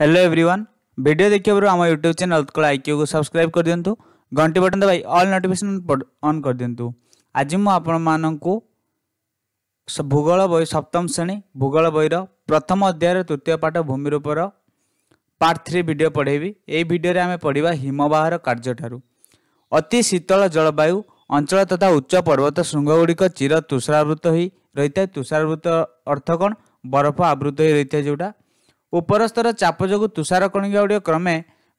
hello everyone video देखा पूर्व आम यूट्यूब चैनल उत्कल आईक्यू को सब्सक्राइब कर दिंतु घंटी बटन दबाई ऑल नोटिफिकेशन ऑन कर दिंतु आज मुझू भूगोल बही सप्तम श्रेणी भूगोल बहर प्रथम अध्याय तृतीय पाठ भूमि रूपर पार्ट थ्री भिड पढ़ेबी ए भिडे आम पढ़ा हिमबाहर कार्य अति शीतल जलवायु अंचल तथा उच्च पर्वत श्रृंगगुड़िक चीर तुषारावृत हो रही है तुषारावृत अर्थ कौन बरफ आवृत हो रही है जोटा ଉପରସ୍ତର ଚାପ ଯୋଗୁଁ ତୁଷାର ଗୁଡ଼ିକ କ୍ରମେ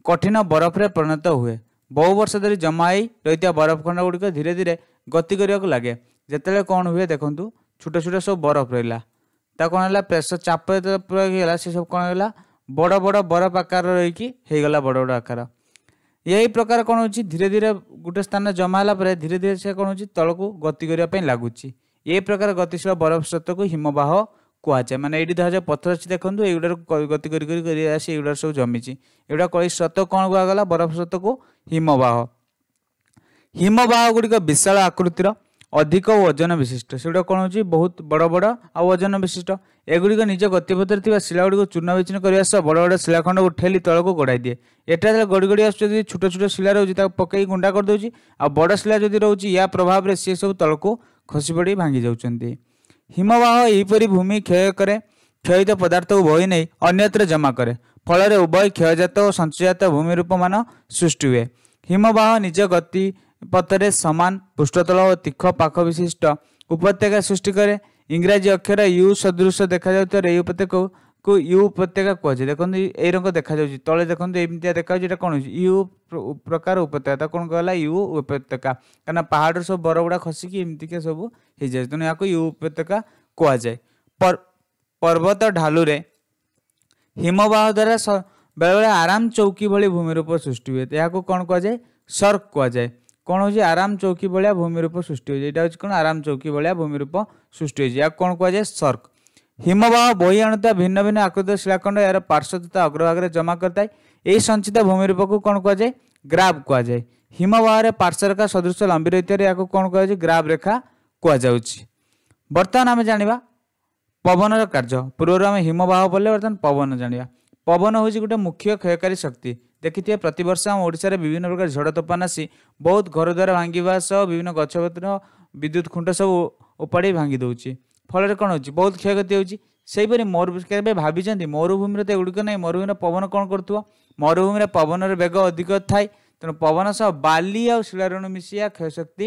କଠିନ ବରଫରେ ପରିଣତ ହୁଏ ବହୁ ବର୍ଷ ଧରି ଜମା ହୋଇ ରହିଥିବା ବରଫ ଖଣ୍ଡ ଗୁଡ଼ିକ ଧୀରେ ଧୀରେ ଗତି କରିବାକୁ ଲାଗେ ଯେତେବେଳେ କ'ଣ ହୁଏ ଦେଖନ୍ତୁ ଛୋଟ ଛୋଟ ସବୁ ବରଫ ରହିଲା ତା କ'ଣ ହେଲା ପ୍ରେସର ଚାପ ଯେତେବେଳେ ପ୍ରୟୋଗ ହେଇଗଲା ସବୁ କ'ଣ ହେଲା ବଡ଼ ବଡ଼ ବରଫ ଆକାର ରହିକି ହେଇଗଲା ବଡ଼ ବଡ଼ ଆକାର ଏହି ପ୍ରକାର କ'ଣ ହେଉଛି ଧୀରେ ଧୀରେ ଗୋଟେ ସ୍ଥାନରେ ଜମା ହେଲା ପରେ ଧୀରେ ଧୀରେ ସେ କ'ଣ ହେଉଛି ତଳକୁ ଗତି କରିବା ପାଇଁ ଲାଗୁଛି ଏ ପ୍ରକାର ଗତିଶୀଳ ବରଫ ସ୍ରୋତକୁ ହିମବାହ କୁହାଯାଏ ମାନେ ଏଇଠି ଧରାଯାଏ ପଥର ଅଛି ଦେଖନ୍ତୁ ଏଇଗୁଡ଼ାରୁ ଗତି କରି କରି କରି ଆସି ଏଗୁଡ଼ାରୁ ସବୁ ଜମିଛି ଏଗୁଡ଼ା କହି ସ୍ରୋତ କ'ଣ କୁହାଗଲା ବରଫ ସ୍ରୋତକୁ ହିମବାହ ହିମବାହ ଗୁଡ଼ିକ ବିଶାଳ ଆକୃତିର ଅଧିକ ଓଜନ ବିଶିଷ୍ଟ ସେଗୁଡ଼ିକ କ'ଣ ହେଉଛି ବହୁତ ବଡ଼ ବଡ଼ ଆଉ ଓଜନ ବିଶିଷ୍ଟ ଏଗୁଡ଼ିକ ନିଜ ଗତିପଥରେ ଥିବା ଶିଳା ଗୁଡ଼ିକୁ ଚୂର୍ଣ୍ଣ ବିଚ୍ଛିନ୍ନ କରିବା ସହ ବଡ଼ ବଡ଼ ଶିଳାଖଣ୍ଡ ଠେଲି ତଳକୁ ଗଡ଼ାଇ ଦିଏ ଏଠାରେ ଯେତେବେଳେ ଗଡ଼ି ଗଡ଼ି ଆସୁଛି ଯଦି ଛୋଟ ଛୋଟ ଶିଳା ରହୁଛି ତାକୁ ପକାଇ ଗୁଣ୍ଡା କରିଦେଉଛି ଆଉ ବଡ଼ ଶିଳା ଯଦି ରହୁଛି ୟା ପ୍ରଭାବରେ ସିଏ ସବୁ ତଳକୁ ଖସି ପଡ଼ି ଭାଙ୍ଗି ଯାଉଛନ୍ତି ହିମବାହ ଏହିପରି ଭୂମି କ୍ଷୟ କରେ କ୍ଷୟିତ ପଦାର୍ଥକୁ ବୋହି ନେଇ ଅନ୍ୟତ୍ର ଜମା କରେ ଫଳରେ ଉଭୟ କ୍ଷୟଜାତ ଓ ସଞ୍ଚୟଜାତ ଭୂମି ରୂପମାନ ସୃଷ୍ଟି ହୁଏ ହିମବାହ ନିଜ ଗତି ପଥରେ ସମାନ ପୃଷ୍ଠତଳ ଓ ତୀଖ ପାଖ ବିଶିଷ୍ଟ ଉପତ୍ୟକା ସୃଷ୍ଟି କରେ ଇଂରାଜୀ ଅକ୍ଷର ୟୁ ସଦୃଶ ଦେଖାଯାଉଥିବାରୁ ଏହି ଉପତ୍ୟକାକୁ କୁ ୟୁ ଉପତ୍ୟକା କୁହାଯାଏ ଦେଖନ୍ତୁ ଏଇ ରଙ୍ଗ ଦେଖାଯାଉଛି ତଳେ ଦେଖନ୍ତୁ ଏମିତିଆ ଦେଖାଯାଉଛି ଏଇଟା କ'ଣ ହେଉଛି ୟୁ ପ୍ରକାର ଉପତ୍ୟକା ତାକୁ କ'ଣ କହିଲା ୟୁ ଉପତ୍ୟକା କାରଣ ପାହାଡ଼ରୁ ସବୁ ବରଗୁଡ଼ା ଖସିକି ଏମିତିକା ସବୁ ହେଇଯାଏ ତେଣୁ ଏହାକୁ ୟୁ ଉପତ୍ୟକା କୁହାଯାଏ ପର୍ବତ ଢାଲୁରେ ହିମବାହ ଦ୍ୱାରା ବେଳେବେଳେ ଆରାମ ଚୌକି ଭଳି ଭୂମିରୂପ ସୃଷ୍ଟି ହୁଏ ଏହାକୁ କ'ଣ କୁହାଯାଏ ସର୍କ କୁହାଯାଏ କ'ଣ ହେଉଛି ଆରାମ ଚୌକି ଭଳିଆ ଭୂମିରୂପ ସୃଷ୍ଟି ହୋଇଛି ଏଇଟା ହେଉଛି କ'ଣ ଆରାମ ଚୌକି ଭଳିଆ ଭୂମିରୂପ ସୃଷ୍ଟି ହୋଇଛି ଏହାକୁ କ'ଣ କୁହାଯାଏ ସର୍କ ହିମବାହ ବୋହି ଆଣୁଥିବା ଭିନ୍ନ ଭିନ୍ନ ଆକୃତିର ଶିଳାଖଣ୍ଡ ଏହାର ପାର୍ଶ୍ୱତ ଅଗ୍ରଭାଗରେ ଜମା କରିଥାଏ ଏହି ସଞ୍ଚିତ ଭୂମିରୂପକୁ କ'ଣ କୁହାଯାଏ ଗ୍ରାଭ କୁହାଯାଏ ହିମବାହରେ ପାର୍ଶ୍ୱରେଖା ସଦୃଶ ଲମ୍ବି ରହିଥିବାରୁ ଏହାକୁ କ'ଣ କୁହାଯାଉଛି ଗ୍ରାଭ ରେଖା କୁହାଯାଉଛି ବର୍ତ୍ତମାନ ଆମେ ଜାଣିବା ପବନର କାର୍ଯ୍ୟ ପୂର୍ବରୁ ଆମେ ହିମବାହ ବୋଲେ ବର୍ତ୍ତମାନ ପବନ ଜାଣିବା ପବନ ହେଉଛି ଗୋଟେ ମୁଖ୍ୟ କ୍ଷୟକାରୀ ଶକ୍ତି ଦେଖିଥିବେ ପ୍ରତିବର୍ଷ ଆମ ଓଡ଼ିଶାରେ ବିଭିନ୍ନ ପ୍ରକାର ଝଡ଼ ତୋଫାନ ଆସି ବହୁତ ଘରଦ୍ୱାର ଭାଙ୍ଗିବା ସହ ବିଭିନ୍ନ ଗଛପତ୍ର ବିଦ୍ୟୁତ ଖୁଣ୍ଟ ସବୁ ଉପାଡ଼ି ଭାଙ୍ଗି ଦେଉଛି ଫଳରେ କ'ଣ ହେଉଛି ବହୁତ କ୍ଷୟକ୍ଷତି ହେଉଛି ସେହିପରି ମରୁ କେବେ ଭାବିଛନ୍ତି ମରୁଭୂମିର ତ ଏଗୁଡ଼ିକ ନାହିଁ ମରୁଭୂମିର ପବନ କ'ଣ କରୁଥିବ ମରୁଭୂମିରେ ପବନର ବେଗ ଅଧିକ ଥାଏ ତେଣୁ ପବନ ସହ ବାଲି ଆଉ ଶିଳାରଣୁ ମିଶିବା କ୍ଷୟଶକ୍ତି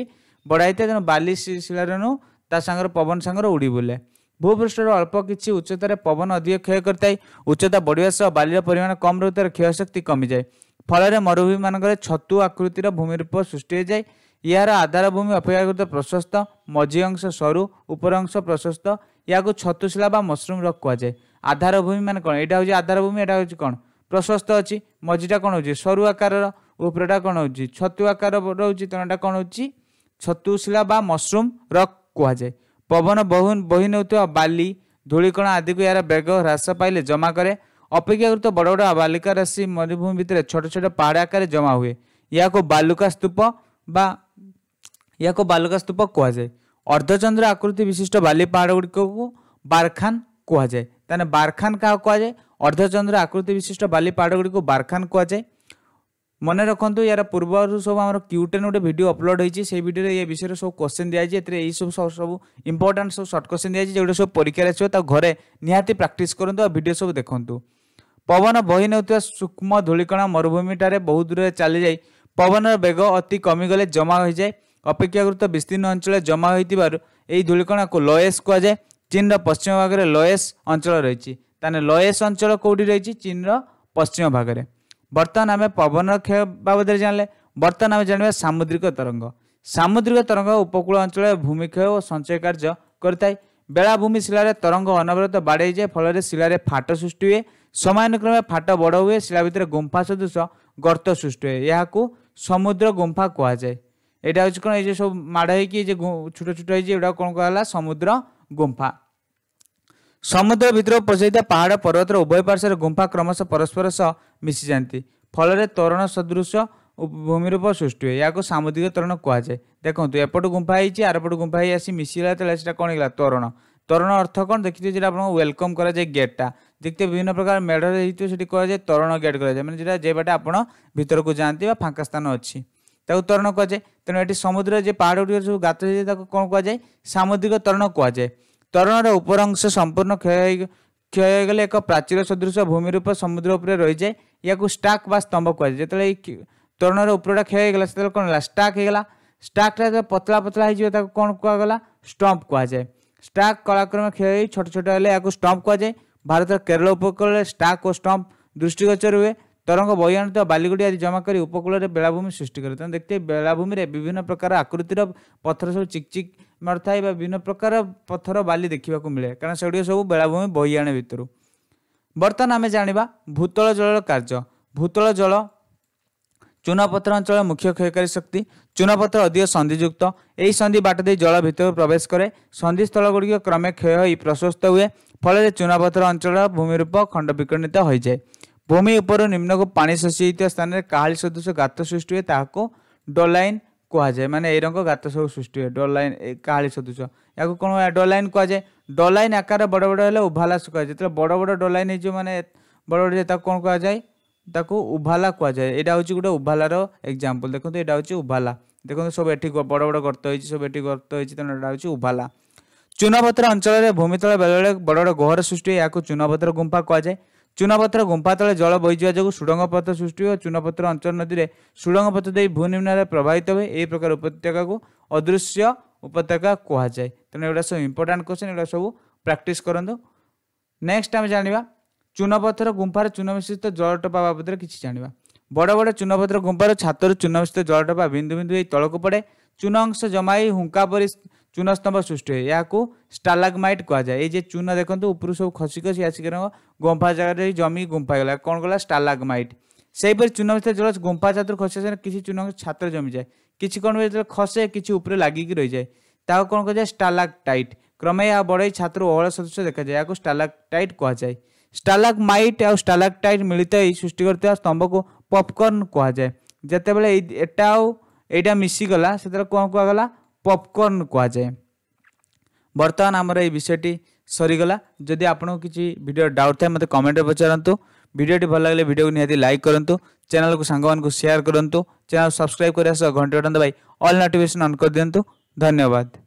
ବଢ଼ାଇଥାଏ ତେଣୁ ବାଲି ଶିଳାରଣୁ ତା ସାଙ୍ଗରେ ପବନ ସାଙ୍ଗରେ ଉଡ଼ି ବୁଲେ ଭୂପୃଷ୍ଠର ଅଳ୍ପ କିଛି ଉଚ୍ଚତାରେ ପବନ ଅଧିକ କ୍ଷୟ କରିଥାଏ ଉଚ୍ଚତା ବଢ଼ିବା ସହ ବାଲିର ପରିମାଣ କମ୍ ରହୁଥିବାରୁ କ୍ଷୟଶକ୍ତି କମିଯାଏ ଫଳରେ ମରୁଭୂମିମାନଙ୍କରେ ଛତୁ ଆକୃତିର ଭୂମିରୂପ ସୃଷ୍ଟି ହୋଇଯାଏ ଏହାର ଆଧାରଭୂମି ଅପେକ୍ଷାକୃତ ପ୍ରଶସ୍ତ ମଝି ଅଂଶ ସରୁ ଉପର ଅଂଶ ପ୍ରଶସ୍ତ ଏହାକୁ ଛତୁଶିଲା ବା ମସରୁମ୍ ରକ୍ କୁହାଯାଏ ଆଧାରଭୂମି ମାନେ କ'ଣ ଏଇଟା ହେଉଛି ଆଧାରଭୂମି ଏଇଟା ହେଉଛି କ'ଣ ପ୍ରଶସ୍ତ ଅଛି ମଝିଟା କ'ଣ ହେଉଛି ସରୁ ଆକାରର ଉପରଟା କ'ଣ ହେଉଛି ଛତୁ ଆକାର ରହୁଛି ତେଣୁଟା କ'ଣ ହେଉଛି ଛତୁଶିଲା ବା ମସରୁମ୍ ରକ୍ କୁହାଯାଏ ପବନ ବହୁ ବହି ନେଉଥିବା ବାଲି ଧୂଳିକଣ ଆଦିକୁ ଏହାର ବେଗ ହ୍ରାସ ପାଇଲେ ଜମା କରେ ଅପେକ୍ଷାକୃତ ବଡ଼ ବଡ଼ ବାଲିକା ରାଶି ମରୁଭୂମି ଭିତରେ ଛୋଟ ଛୋଟ ପାହାଡ଼ ଆକାରରେ ଜମା ହୁଏ ଏହାକୁ ବାଲୁକା ସ୍ତୁପ ବା ଏହାକୁ ବାଲୁକା ସ୍ତୂପ କୁହାଯାଏ ଅର୍ଦ୍ଧଚନ୍ଦ୍ର ଆକୃତି ବିଶିଷ୍ଟ ବାଲି ପାହାଡ଼ ଗୁଡ଼ିକକୁ ବାରଖାନ କୁହାଯାଏ ତାହେଲେ ବାରଖାନ କାହାକୁ କୁହାଯାଏ ଅର୍ଦ୍ଧଚନ୍ଦ୍ର ଆକୃତି ବିଶିଷ୍ଟ ବାଲି ପାହାଡ଼ ଗୁଡ଼ିକୁ ବାରଖାନ କୁହାଯାଏ ମନେ ରଖନ୍ତୁ ୟାର ପୂର୍ବରୁ ସବୁ ଆମର କ୍ୟୁଟେନ୍ ଗୋଟେ ଭିଡ଼ିଓ ଅପଲୋଡ଼ ହେଇଛି ସେଇ ଭିଡ଼ିଓରେ ଏ ବିଷୟରେ ସବୁ କୋଶ୍ଚିନ୍ ଦିଆଯାଇଛି ଏଥିରେ ଏଇସବୁ ସବୁ ଇମ୍ପୋର୍ଟାଣ୍ଟ ସବୁ ସର୍ଟ କୋଶ୍ଚିନ୍ ଦିଆଯାଇଛି ଯେଉଁଟା ସବୁ ପରୀକ୍ଷାରେ ଆସିବ ତାକୁ ଘରେ ନିହାତି ପ୍ରାକ୍ଟିସ୍ କରନ୍ତୁ ଆଉ ଭିଡ଼ିଓ ସବୁ ଦେଖନ୍ତୁ ପବନ ବହି ନେଉଥିବା ସୂକ୍ଷ୍ମ ଧୂଳିକଣା ମରୁଭୂମିଠାରେ ବହୁ ଦୂରରେ ଚାଲିଯାଇ ପବନର ବେଗ ଅତି କମିଗଲେ ଜମା ହୋଇଯାଏ ଅପେକ୍ଷାକୃତ ବିସ୍ତୀର୍ଣ୍ଣ ଅଞ୍ଚଳରେ ଜମା ହୋଇଥିବାରୁ ଏହି ଧୂଳିକଣାକୁ ଲୟେସ୍ କୁହାଯାଏ ଚୀନର ପଶ୍ଚିମ ଭାଗରେ ଲୟେସ୍ ଅଞ୍ଚଳ ରହିଛି ତାହେଲେ ଲୟେସ୍ ଅଞ୍ଚଳ କେଉଁଠି ରହିଛି ଚୀନର ପଶ୍ଚିମ ଭାଗରେ ବର୍ତ୍ତମାନ ଆମେ ପବନର କ୍ଷୟ ବାବଦରେ ଜାଣିଲେ ବର୍ତ୍ତମାନ ଆମେ ଜାଣିବା ସାମୁଦ୍ରିକ ତରଙ୍ଗ ସାମୁଦ୍ରିକ ତରଙ୍ଗ ଉପକୂଳ ଅଞ୍ଚଳରେ ଭୂମିକ୍ଷୟ ଓ ସଞ୍ଚୟ କାର୍ଯ୍ୟ କରିଥାଏ ବେଳାଭୂମି ଶିଳାରେ ତରଙ୍ଗ ଅନବରତ ବାଡ଼େଇ ଯାଏ ଫଳରେ ଶିଳାରେ ଫାଟ ସୃଷ୍ଟି ହୁଏ ସମୟାନୁକ୍ରମେ ଫାଟ ବଡ଼ ହୁଏ ଶିଳା ଭିତରେ ଗୁମ୍ଫା ସଦୃଶ ଗର୍ତ୍ତ ସୃଷ୍ଟି ହୁଏ ଏହାକୁ ସମୁଦ୍ର ଗୁମ୍ଫା କୁହାଯାଏ ଏଇଟା ହେଉଛି କ'ଣ ଏଇ ଯେ ସବୁ ମାଡ଼ ହେଇକି ଯେ ଛୋଟ ଛୋଟ ହେଇଛି ଏଗୁଡ଼ାକ କ'ଣ କୁହାଗଲା ସମୁଦ୍ର ଗୁମ୍ଫା ସମୁଦ୍ର ଭିତରକୁ ପଶିଯାଇଥିବା ପାହାଡ଼ ପର୍ବତର ଉଭୟ ପାର୍ଶ୍ୱରେ ଗୁମ୍ଫା କ୍ରମଶଃ ପରସ୍ପର ସହ ମିଶିଯାଆନ୍ତି ଫଳରେ ତରଣ ସଦୃଶ ଭୂମିରୂପ ସୃଷ୍ଟି ହୁଏ ଏହାକୁ ସାମୁଦ୍ରିକ ତରଣ କୁହାଯାଏ ଦେଖନ୍ତୁ ଏପଟୁ ଗୁମ୍ଫା ହେଇଛି ଆରପଟୁ ଗୁମ୍ଫା ହେଇ ଆସି ମିଶିଗଲା ଯେତେବେଳେ ସେଇଟା କ'ଣ ହେଇଗଲା ତରଣ ତରଣ ଅର୍ଥ କ'ଣ ଦେଖିଥିବେ ଯେଉଁଟା ଆପଣଙ୍କୁ ୱେଲକମ୍ କରାଯାଏ ଗେଟ୍ଟା ଦେଖିଥିବେ ବିଭିନ୍ନ ପ୍ରକାର ମେଢ଼ରେ ହେଇଥିବ ସେଠି କୁହାଯାଏ ତରଣ ଗେଟ୍ କରାଯାଏ ମାନେ ଯେଉଁଟା ଯେ ବାଟେ ଆପଣ ଭିତରକୁ ଯାଆନ୍ତି ବା ଫାଙ୍କା ସ୍ଥାନ ଅଛି ତାକୁ ତରଣ କୁହାଯାଏ ତେଣୁ ଏଠି ସମୁଦ୍ର ଯେ ପାହାଡ଼ ଗୁଡ଼ିକ ସବୁ ଗାତ ହେଇଯାଏ ତାକୁ କ'ଣ କୁହାଯାଏ ସାମୁଦ୍ରିକ ତରଣ କୁହାଯାଏ ତରଣର ଉପର ଅଂଶ ସମ୍ପୂର୍ଣ୍ଣ କ୍ଷୟ ହେଇ କ୍ଷୟ ହେଇଗଲେ ଏକ ପ୍ରାଚୀର ସଦୃଶ ଭୂମି ରୂପ ସମୁଦ୍ର ଉପରେ ରହିଯାଏ ଏହାକୁ ଷ୍ଟାକ୍ ବା ସ୍ତମ୍ଭ କୁହାଯାଏ ଯେତେବେଳେ ଏଇ ତରଣର ଉପରଟା କ୍ଷୟ ହେଇଗଲା ସେତେବେଳେ କ'ଣ ହେଲା ଷ୍ଟାକ୍ ହେଇଗଲା ଷ୍ଟାକ୍ଟା ଯେତେବେଳେ ପତଳା ପତଳା ହେଇଯିବ ତାକୁ କ'ଣ କୁହାଗଲା ଷ୍ଟମ୍ପ କୁହାଯାଏ ଷ୍ଟାକ୍ କଳାକ୍ରମେ କ୍ଷୟ ହେଇ ଛୋଟ ଛୋଟ ହେଲେ ଏହାକୁ ଷ୍ଟମ୍ପ କୁହାଯାଏ ଭାରତର କେରଳ ଉପକୂଳରେ ଷ୍ଟାକ୍ ଓ ଷ୍ଟମ୍ପ ଦୃଷ୍ଟିଗୋଚର ହୁଏ ତରଙ୍ଗ ବୟାଣିତ ବାଲିଗୁଡ଼ି ଆଦି ଜମା କରି ଉପକୂଳରେ ବେଳାଭୂମି ସୃଷ୍ଟି କରେ ତେଣୁ ଦେଖିଥିବେ ବେଳାଭୂମିରେ ବିଭିନ୍ନ ପ୍ରକାର ଆକୃତିର ପଥର ସବୁ ଚିକ୍ ଚିକ୍ ମାରୁଥାଏ ବା ବିଭିନ୍ନ ପ୍ରକାର ପଥର ବାଲି ଦେଖିବାକୁ ମିଳେ କାରଣ ସେଗୁଡ଼ିକ ସବୁ ବେଳାଭୂମି ବହି ଆଣେ ଭିତରୁ ବର୍ତ୍ତମାନ ଆମେ ଜାଣିବା ଭୂତଳ ଜଳର କାର୍ଯ୍ୟ ଭୂତଳ ଜଳ ଚୁନାପଥର ଅଞ୍ଚଳ ମୁଖ୍ୟ କ୍ଷୟକାରୀ ଶକ୍ତି ଚୁନାପଥର ଅଧିକ ସନ୍ଧିଯୁକ୍ତ ଏହି ସନ୍ଧି ବାଟ ଦେଇ ଜଳ ଭିତରକୁ ପ୍ରବେଶ କରେ ସନ୍ଧି ସ୍ଥଳଗୁଡ଼ିକ କ୍ରମେ କ୍ଷୟ ହୋଇ ପ୍ରଶସ୍ତ ହୁଏ ଫଳରେ ଚୁନାପଥର ଅଞ୍ଚଳ ଭୂମି ରୂପ ଖଣ୍ଡ ବିକଣିତ ହୋଇଯାଏ ভূমি উপর নিম্নকু পানি শোষি হয়ে স্থানের কাহালি সদৃশ গাত সৃষ্টি হুয়ে তাহাকে ডলাইন কুহযায় মানে এই রঙ গাত সব সৃষ্টি হুয়ে ডলাইন কাহালি সদৃশ ইয়াকে কোণ ডলাইন কুহযায় ডলাইন আকার বড় বড় হলে উভালা কুহযায় যেত বড় বড় ডলাইন হয়ে মানে বড় বড় তাকে কোণ কুহযায় তাকে উভালা কুহযায় এটা হচ্ছে গোটে উভালার এক্সাম্পল দেখুন এটা হচ্ছে উভালা দেখুন সব এটি বড় বড় গর্ত হয়েছে সব এটি গর্ত হয়েছে তেমন এটা হচ্ছে উভালা চূনভদ্র অঞ্চলের ভূমিতল বেলবেলে বড় বড় গহর সৃষ্টি ইয়াকে চূনভদ্র গুম্ফা কুহযায় ଚୁନାପଥର ଗୁମ୍ଫା ତଳେ ଜଳ ବହିଯିବା ଯୋଗୁଁ ସୁଡ଼ଙ୍ଗ ପଥ ସୃଷ୍ଟି ହୁଏ ଚୁନପଥର ଅଞ୍ଚଳ ନଦୀରେ ସୁଡ଼ଙ୍ଗ ପଥ ଦେଇ ଭୂନିମ୍ନରେ ପ୍ରବାହିତ ହୁଏ ଏହି ପ୍ରକାର ଉପତ୍ୟକାକୁ ଅଦୃଶ୍ୟ ଉପତ୍ୟକା କୁହାଯାଏ ତେଣୁ ଏଗୁଡ଼ା ସବୁ ଇମ୍ପୋର୍ଟାଣ୍ଟ କ୍ୱେଶ୍ଚିନ୍ ଏଗୁଡ଼ା ସବୁ ପ୍ରାକ୍ଟିସ୍ କରନ୍ତୁ ନେକ୍ସଟ ଆମେ ଜାଣିବା ଚୁନପଥର ଗୁମ୍ଫାରେ ଚୁନ ମିଶ୍ରିତ ଜଳଟପା ବାବଦରେ କିଛି ଜାଣିବା ବଡ଼ ବଡ଼ ଚୁନପଥର ଗୁମ୍ଫାର ଛାତରୁ ଚୁନ ମିଶ୍ରିତ ଜଳଟପା ବିନ୍ଦୁ ବିନ୍ଦୁ ହୋଇ ତଳକୁ ପଡ଼େ ଚୁନ ଅଂଶ ଜମାଇ ହୁଙ୍କା ପରି চূনা ସ୍ତମ୍ଭ ସୃଷ୍ଟି ହୁଏ ଏହାକୁ ଷ୍ଟାଲାଗ୍ମାଇଟ୍ କୁହାଯାଏ ଏଇ ଯେ ଚୂନା ଦେଖନ୍ତୁ ଉପରୁ ସବୁ ଖସି ଖସି ଆସିକି ଗୁମ୍ଫା ଜାଗାରେ ଜମି ଗୁମ୍ଫା ହେଇଗଲା କ'ଣ କଲା ଷ୍ଟାଲାଗ୍ମାଇଟ୍ ସେହିପରି ଚୂନ ଭିତରେ ଯେତେବେଳେ ଗୁମ୍ଫା ଛାତରୁ ଖସି ଆସିଲେ କିଛି ଚୂନ ଛାତରେ ଜମିଯାଏ କିଛି କ'ଣ ଯେତେବେଳେ ଖସେ କିଛି ଉପରେ ଲାଗିକି ରହିଯାଏ ତାହାକୁ କ'ଣ କୁହାଯାଏ ଷ୍ଟାଲାକ୍ଟାଇଟ୍ କ୍ରମେ ଏହା ବଢ଼େଇ ଛାତରୁ ଅହଳ ସଦୃଶ ଦେଖାଯାଏ ଏହାକୁ ଷ୍ଟାଲାକ୍ଟାଇଟ୍ କୁହାଯାଏ ଷ୍ଟାଲାଗ୍ମାଇଟ୍ ଆଉ ଷ୍ଟାଲାକ୍ଟାଇଟ୍ ମିଳିତ ହୋଇ ସୃଷ୍ଟି କରିଥିବା ସ୍ତମ୍ଭକୁ ପପକର୍ଣ୍ଣ କୁହାଯାଏ ଯେତେବେଳେ ଏଇଟା ଆଉ ଏଇଟା ମିଶିଗଲା ସେତେବେଳେ କ'ଣ କୁହାଗଲା पपकर्न कुन आमर यो विषय ठुलो सरिगला जि आपि भिडियो डाउट थाए भल पचास भिडियो भयो लाग् को निक्ेल्ल साङ्ग सेयर गरु च्यानल सब्सक्राइब घन्टे घटा भए अल नोटिकेसन अन गरिदिनु धन्यवाद